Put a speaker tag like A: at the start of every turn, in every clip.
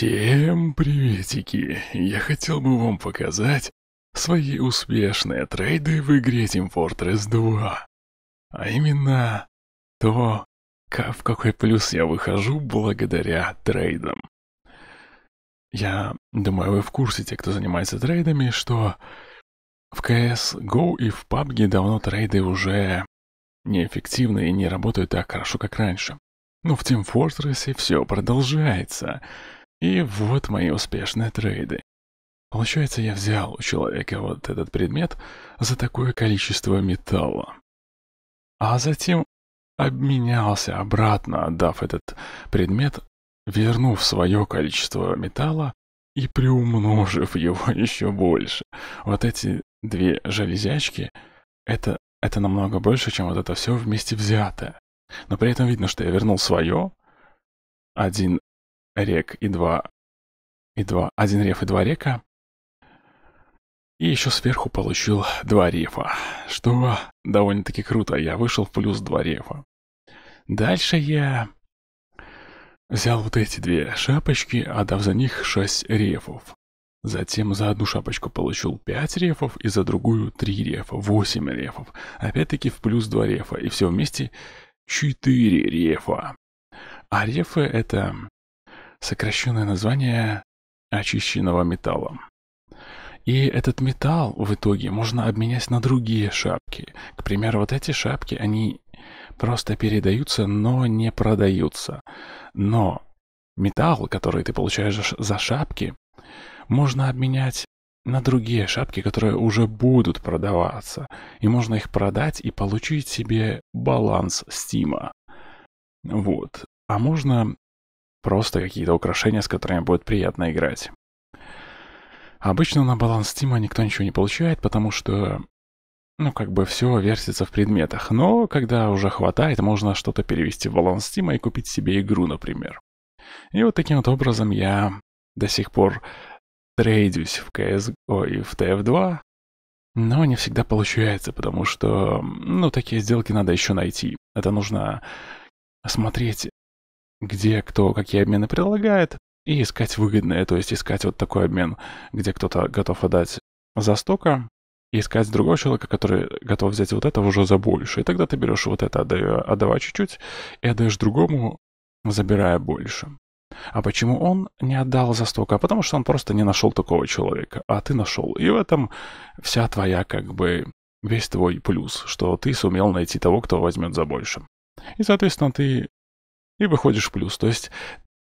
A: Всем приветики! Я хотел бы вам показать свои успешные трейды в игре Team Fortress 2. А именно то, как, в какой плюс я выхожу благодаря трейдам. Я думаю, вы в курсе, те, кто занимается трейдами, что в CSGO и в PUBG давно трейды уже неэффективны и не работают так хорошо, как раньше. Но в Team Fortress все продолжается — и вот мои успешные трейды. Получается, я взял у человека вот этот предмет за такое количество металла. А затем обменялся обратно, отдав этот предмет, вернув свое количество металла и приумножив его еще больше. Вот эти две железячки, это, это намного больше, чем вот это все вместе взятое. Но при этом видно, что я вернул свое, один рек и два... и два... один реф и два река. И еще сверху получил два рефа, что довольно-таки круто, я вышел в плюс два рефа. Дальше я взял вот эти две шапочки, отдав за них шесть рефов. Затем за одну шапочку получил пять рефов и за другую три рефа, восемь рефов. Опять-таки в плюс два рефа и все вместе четыре рефа. А рефы это сокращенное название очищенного металла. И этот металл в итоге можно обменять на другие шапки. К примеру, вот эти шапки, они просто передаются, но не продаются. Но металл, который ты получаешь за шапки, можно обменять на другие шапки, которые уже будут продаваться. И можно их продать и получить себе баланс стима. Вот. А можно Просто какие-то украшения, с которыми будет приятно играть. Обычно на баланс Стима никто ничего не получает, потому что... Ну, как бы все вертится в предметах, но когда уже хватает, можно что-то перевести в баланс Стима и купить себе игру, например. И вот таким вот образом я до сих пор трейдюсь в CSGO и в TF2, но не всегда получается, потому что, ну, такие сделки надо еще найти. Это нужно смотреть где кто какие обмены предлагает, и искать выгодное то есть искать вот такой обмен, где кто-то готов отдать за столько, и искать другого человека, который готов взять вот это уже за больше. И тогда ты берешь вот это, отдаю, отдавая чуть-чуть, и отдаешь другому, забирая больше. А почему он не отдал за столько? А потому что он просто не нашел такого человека, а ты нашел. И в этом вся твоя, как бы, весь твой плюс, что ты сумел найти того, кто возьмет за больше. И, соответственно, ты и выходишь в плюс. То есть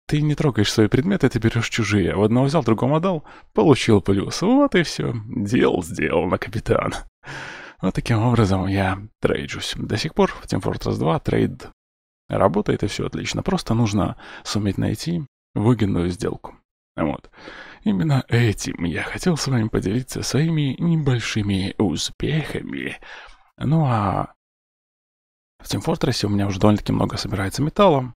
A: ты не трогаешь свои предметы, а ты берешь чужие. В одного взял, другому отдал, получил плюс. Вот и все. Дел сделано, капитан. Вот таким образом я трейджусь. До сих пор в Team Fortress 2 трейд работает и все отлично. Просто нужно суметь найти выгодную сделку. Вот. Именно этим я хотел с вами поделиться своими небольшими успехами. Ну а в Team Fortress у меня уже довольно-таки много собирается металлом.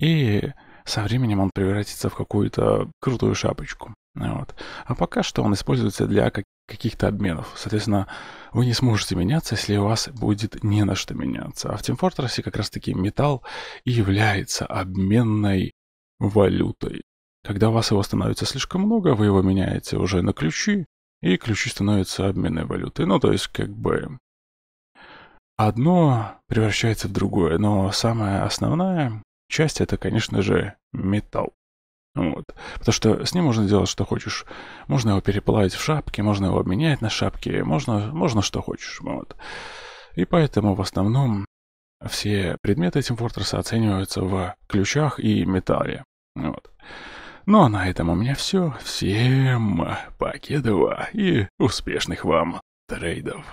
A: И со временем он превратится в какую-то крутую шапочку. Вот. А пока что он используется для каких-то обменов. Соответственно, вы не сможете меняться, если у вас будет не на что меняться. А в Team Fortress как раз-таки металл и является обменной валютой. Когда у вас его становится слишком много, вы его меняете уже на ключи, и ключи становятся обменной валютой. Ну, то есть, как бы, одно превращается в другое, но самое основное часть это, конечно же, металл. Вот. Потому что с ним можно делать что хочешь. Можно его переплавить в шапке, можно его обменять на шапки, можно, можно что хочешь. Вот. И поэтому в основном все предметы этим Fortress оцениваются в ключах и металле. Вот. Ну а на этом у меня все. Всем покедова и успешных вам трейдов.